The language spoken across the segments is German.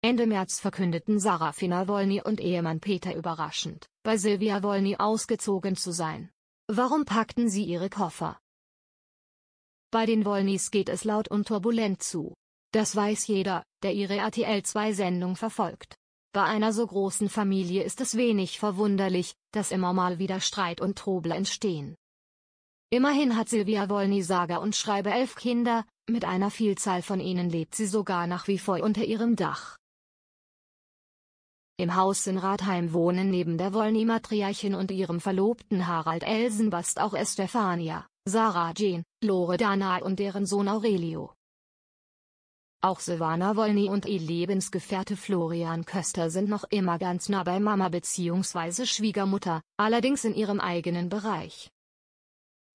Ende März verkündeten Sarafina Wolny und Ehemann Peter überraschend, bei Silvia Wolny ausgezogen zu sein. Warum packten sie ihre Koffer? Bei den Wolnys geht es laut und turbulent zu. Das weiß jeder, der ihre RTL-2-Sendung verfolgt. Bei einer so großen Familie ist es wenig verwunderlich, dass immer mal wieder Streit und Trubel entstehen. Immerhin hat Silvia Wolny sage und schreibe elf Kinder, mit einer Vielzahl von ihnen lebt sie sogar nach wie vor unter ihrem Dach. Im Haus in Rathheim wohnen neben der Wollny-Matriarchin und ihrem Verlobten Harald Elsenbast auch Estefania, Sarah Jane, Loredana und deren Sohn Aurelio. Auch Silvana Wollny und ihr Lebensgefährte Florian Köster sind noch immer ganz nah bei Mama bzw. Schwiegermutter, allerdings in ihrem eigenen Bereich.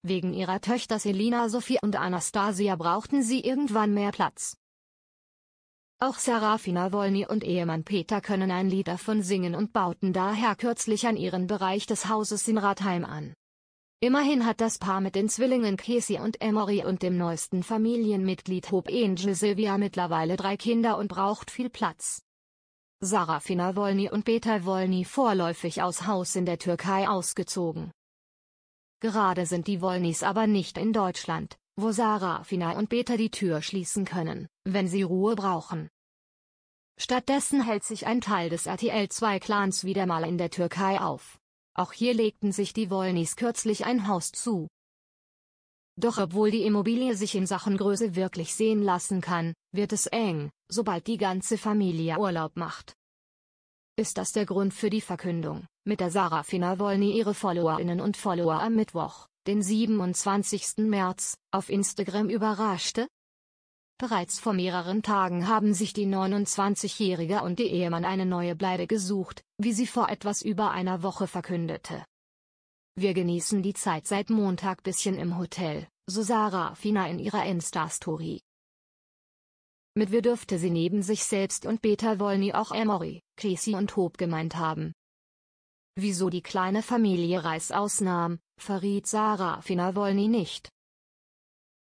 Wegen ihrer Töchter Selina Sophie und Anastasia brauchten sie irgendwann mehr Platz. Auch Serafina Wolny und Ehemann Peter können ein Lied davon singen und bauten daher kürzlich an ihren Bereich des Hauses in Ratheim an. Immerhin hat das Paar mit den Zwillingen Casey und Emory und dem neuesten Familienmitglied Hope Angel Sylvia mittlerweile drei Kinder und braucht viel Platz. Sarafina Wolny und Peter Wolny vorläufig aus Haus in der Türkei ausgezogen. Gerade sind die Wolnys aber nicht in Deutschland wo Sarah, und Beta die Tür schließen können, wenn sie Ruhe brauchen. Stattdessen hält sich ein Teil des RTL-2-Clans wieder mal in der Türkei auf. Auch hier legten sich die Wollnis kürzlich ein Haus zu. Doch obwohl die Immobilie sich in Sachen Größe wirklich sehen lassen kann, wird es eng, sobald die ganze Familie Urlaub macht. Ist das der Grund für die Verkündung, mit der Sarafina Wolny ihre Followerinnen und Follower am Mittwoch den 27. März, auf Instagram überraschte? Bereits vor mehreren Tagen haben sich die 29-Jährige und ihr Ehemann eine neue Bleibe gesucht, wie sie vor etwas über einer Woche verkündete. Wir genießen die Zeit seit Montag bisschen im Hotel, so Sarah Fina in ihrer Insta-Story. Mit wir dürfte sie neben sich selbst und Beta Wolny auch Emory, Casey und Hope gemeint haben, Wieso die kleine Familie Reis ausnahm, verriet Sarah Finawolny nicht.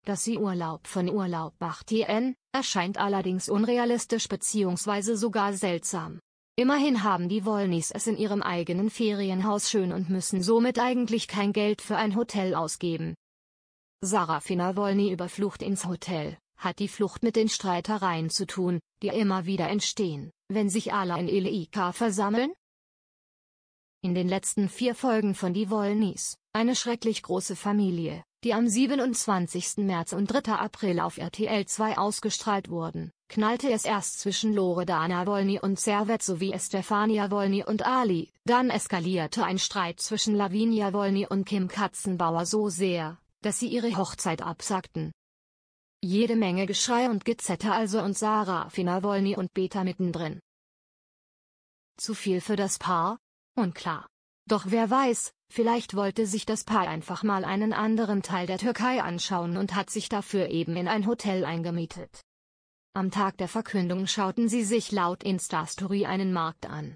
Dass sie Urlaub von Urlaub macht IN, erscheint allerdings unrealistisch bzw. sogar seltsam. Immerhin haben die Wolnys es in ihrem eigenen Ferienhaus schön und müssen somit eigentlich kein Geld für ein Hotel ausgeben. Sarafina Wolny überflucht ins Hotel, hat die Flucht mit den Streitereien zu tun, die immer wieder entstehen, wenn sich alle in Eleika versammeln? In den letzten vier Folgen von Die Wollnies, eine schrecklich große Familie, die am 27. März und 3. April auf RTL 2 ausgestrahlt wurden, knallte es erst zwischen Loredana Wolny und Servet sowie Estefania Wolny und Ali. Dann eskalierte ein Streit zwischen Lavinia Wolny und Kim Katzenbauer so sehr, dass sie ihre Hochzeit absagten. Jede Menge Geschrei und Gezetter also und Sarah Fina Wolny und Beta mittendrin. Zu viel für das Paar? Unklar. Doch wer weiß, vielleicht wollte sich das Paar einfach mal einen anderen Teil der Türkei anschauen und hat sich dafür eben in ein Hotel eingemietet. Am Tag der Verkündung schauten sie sich laut Insta-Story einen Markt an.